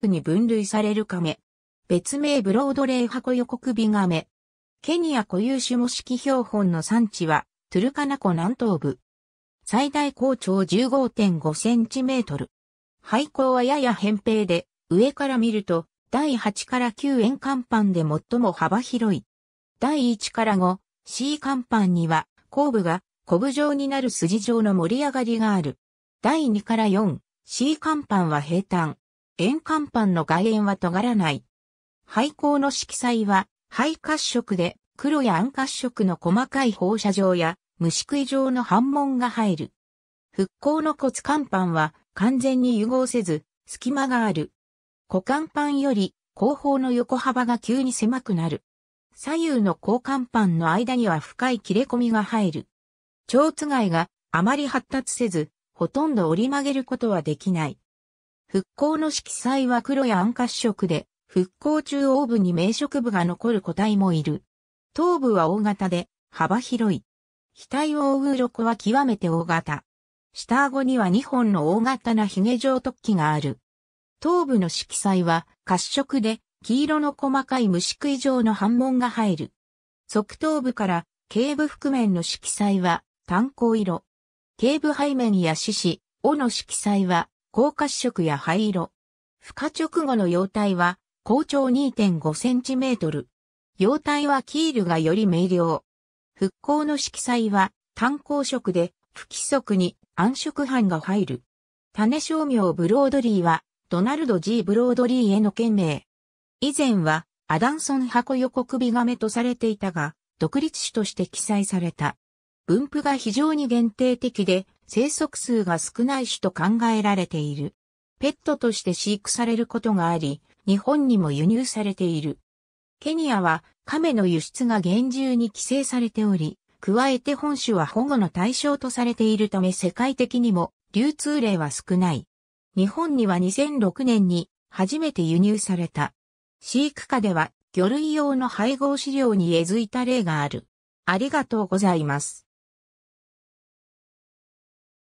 プに分類されるカメ。別名ブロードレイ箱予告ビガメ。ケニア固有種模式標本の産地は、トゥルカナ湖南東部。最大高潮15.5センチメートル。廃校はやや扁平で、上から見ると、第8から9円甲板で最も幅広い。第1から5、C 甲板には、後部が、コブ状になる筋状の盛り上がりがある。第2から4、C 甲板は平坦、円乾板の外縁は尖らない。廃校の色彩は、灰褐色で、黒や暗褐色の細かい放射状や、虫食い状の反紋が入る。復興の骨乾板は、完全に融合せず、隙間がある。股間板より、後方の横幅が急に狭くなる。左右の交換板の間には深い切れ込みが入る。蝶つがいがあまり発達せず、ほとんど折り曲げることはできない。復興の色彩は黒や暗褐色で、復興中央部に名色部が残る個体もいる。頭部は大型で、幅広い。額を覆う鱗は極めて大型。下顎には2本の大型な髭状突起がある。頭部の色彩は褐色で、黄色の細かい虫食い状の反紋が入る。側頭部から頸部覆面の色彩は炭鉱色。頸部背面や四肢、尾の色彩は高褐色や灰色。孵化直後の幼体は、高長2.5センチメートル。幼体はキールがより明瞭。復興の色彩は単光色で不規則に暗色斑が入る。種商名ブロードリーはドナルド・ G・ ブロードリーへの件名。以前はアダンソン箱横首亀とされていたが、独立種として記載された。分布が非常に限定的で、生息数が少ない種と考えられている。ペットとして飼育されることがあり、日本にも輸入されている。ケニアは亀の輸出が厳重に規制されており、加えて本種は保護の対象とされているため世界的にも流通例は少ない。日本には2006年に初めて輸入された。飼育下では魚類用の配合飼料に根付いた例がある。ありがとうございます。